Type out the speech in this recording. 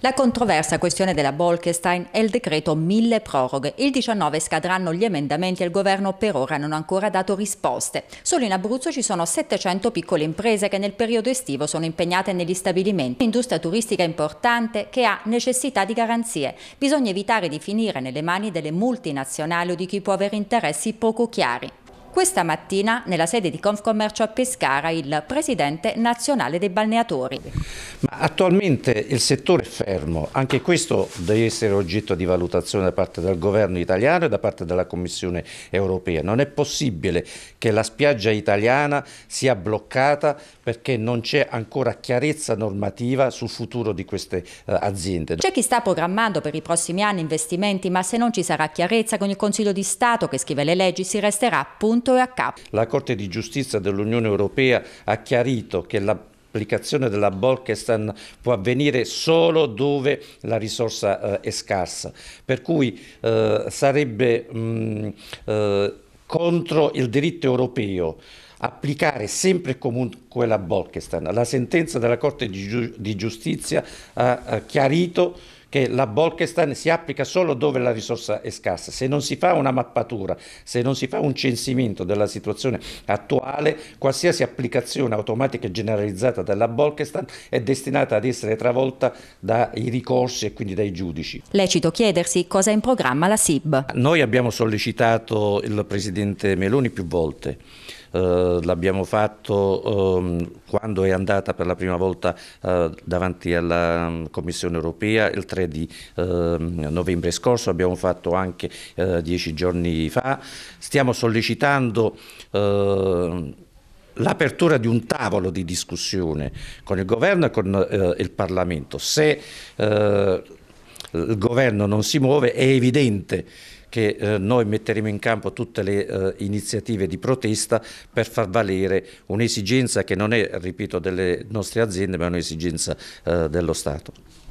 La controversa questione della Bolkestein è il decreto mille proroghe. Il 19 scadranno gli emendamenti e il governo per ora non ha ancora dato risposte. Solo in Abruzzo ci sono 700 piccole imprese che nel periodo estivo sono impegnate negli stabilimenti. Un'industria turistica importante che ha necessità di garanzie. Bisogna evitare di finire nelle mani delle multinazionali o di chi può avere interessi poco chiari. Questa mattina nella sede di Confcommercio a Pescara il presidente nazionale dei balneatori. Ma attualmente il settore è fermo, anche questo deve essere oggetto di valutazione da parte del governo italiano e da parte della Commissione europea. Non è possibile che la spiaggia italiana sia bloccata perché non c'è ancora chiarezza normativa sul futuro di queste eh, aziende. C'è chi sta programmando per i prossimi anni investimenti, ma se non ci sarà chiarezza con il Consiglio di Stato che scrive le leggi si resterà appunto Benvenuto e a capo. La Corte di Giustizia dell'Unione Europea ha chiarito che la l'applicazione della Bolkestan può avvenire solo dove la risorsa eh, è scarsa, per cui eh, sarebbe mh, mm, eh, contro il diritto europeo applicare sempre e comunque la Bolkestan. La sentenza della Corte di, Giu di Giustizia ha chiarito che che la Bolkestein si applica solo dove la risorsa è scarsa. Se non si fa una mappatura, se non si fa un censimento della situazione attuale, qualsiasi applicazione automatica e generalizzata della Bolkestein è destinata ad essere travolta dai ricorsi e quindi dai giudici. Lecito chiedersi cosa è in programma la SIB. Noi abbiamo sollecitato il Presidente Meloni più volte eh, l'abbiamo fatto eh, quando è andata per la prima volta eh, davanti alla mm, Commissione europea il 3 di ehm, novembre scorso, abbiamo fatto anche eh, dieci giorni fa, stiamo sollecitando ehm, l'apertura di un tavolo di discussione con il governo e con eh, il Parlamento. Se il governo non si muove è evidente che eh, noi metteremo in campo tutte le eh, iniziative di protesta per far valere un'esigenza che non è, ripeto, delle nostre aziende ma è un'esigenza eh, dello Stato.